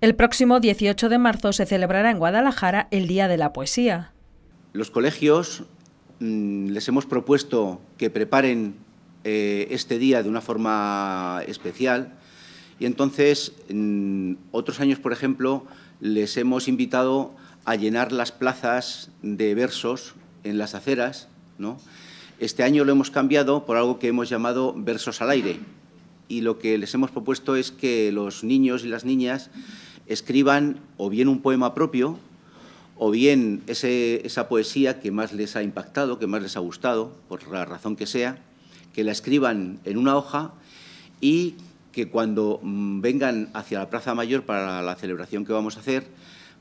El próximo 18 de marzo se celebrará en Guadalajara el Día de la Poesía. Los colegios mm, les hemos propuesto que preparen eh, este día de una forma especial y entonces en mm, otros años, por ejemplo, les hemos invitado a llenar las plazas de versos en las aceras. ¿no? Este año lo hemos cambiado por algo que hemos llamado versos al aire y lo que les hemos propuesto es que los niños y las niñas escriban o bien un poema propio o bien esa poesía que más les ha impactado, que más les ha gustado, por la razón que sea, que la escriban en una hoja y que cuando mm, vengan hacia la Plaza Mayor para la celebración que vamos a hacer,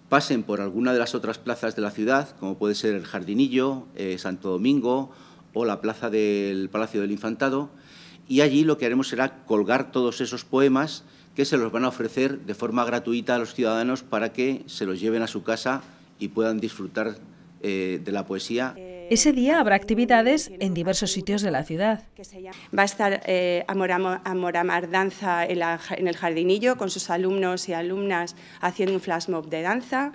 pasen por alguna de las otras plazas de la ciudad, como puede ser el Jardinillo, eh, Santo Domingo o la plaza del Palacio del Infantado, y allí lo que haremos será colgar todos esos poemas que se los van a ofrecer de forma gratuita a los ciudadanos para que se los lleven a su casa y puedan disfrutar eh, de la poesía. Ese día habrá actividades en diversos sitios de la ciudad. Va a estar eh, amor Amor Danza en, el jardinillo con sus alumnos y alumnas haciendo un flashmob de danza.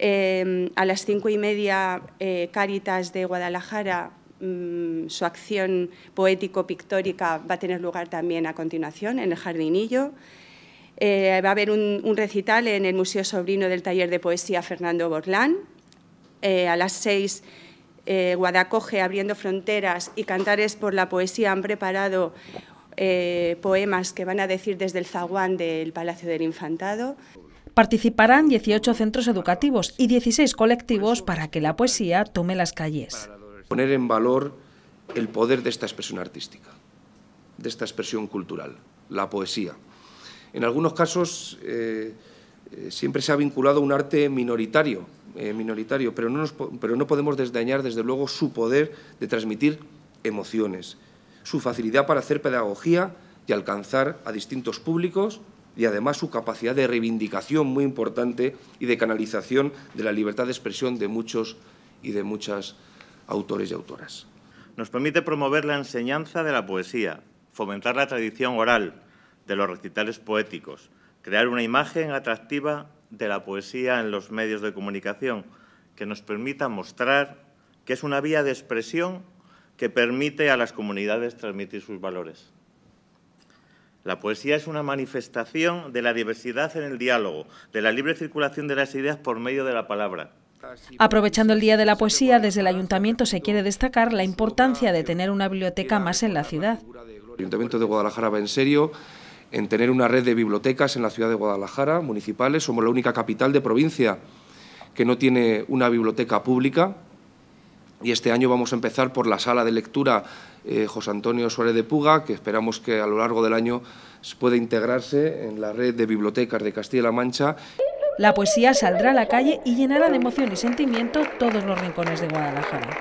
Eh, a las cinco y media, eh, Cáritas de Guadalajara Mm, su acción poético-pictórica va a tener lugar también a continuación en el jardinillo. Eh, va a haber un, recital en el Museo Sobrino del Taller de Poesía Fernando Borlán. Eh, a las seis, eh, Guadacoge, Abriendo Fronteras y Cantares por la Poesía han preparado eh, poemas que van a decir desde el zaguán del Palacio del Infantado. Participarán 18 centros educativos y 16 colectivos para que la poesía tome las calles poner en valor el poder de esta expresión artística, de esta expresión cultural, la poesía. En algunos casos eh, eh, siempre se ha vinculado a un arte minoritario, eh, minoritario pero, no pero no podemos desdañar, desde luego, su poder de transmitir emociones, su facilidad para hacer pedagogía y alcanzar a distintos públicos y además su capacidad de reivindicación muy importante y de canalización de la libertad de expresión de muchos y de muchas autores y autoras. Nos permite promover la enseñanza de la poesía, fomentar la tradición oral de los recitales poéticos, crear una imagen atractiva de la poesía en los medios de comunicación que nos permita mostrar que es una vía de expresión que permite a las comunidades transmitir sus valores. La poesía es una manifestación de la diversidad en el diálogo, de la libre circulación de las ideas por medio de la palabra, Aprovechando el Día de la Poesía, desde el Ayuntamiento se quiere destacar la importancia de tener una biblioteca más en la ciudad. El Ayuntamiento de Guadalajara va en serio en tener una red de bibliotecas en la ciudad de Guadalajara, municipales. Somos la única capital de provincia que no tiene una biblioteca pública. Y este año vamos a empezar por la sala de lectura eh, José Antonio Suárez de Puga, que esperamos que a lo largo del año pueda integrarse en la red de bibliotecas de Castilla-La Mancha. La poesía saldrá a la calle y llenará de emoción y sentimiento todos los rincones de Guadalajara.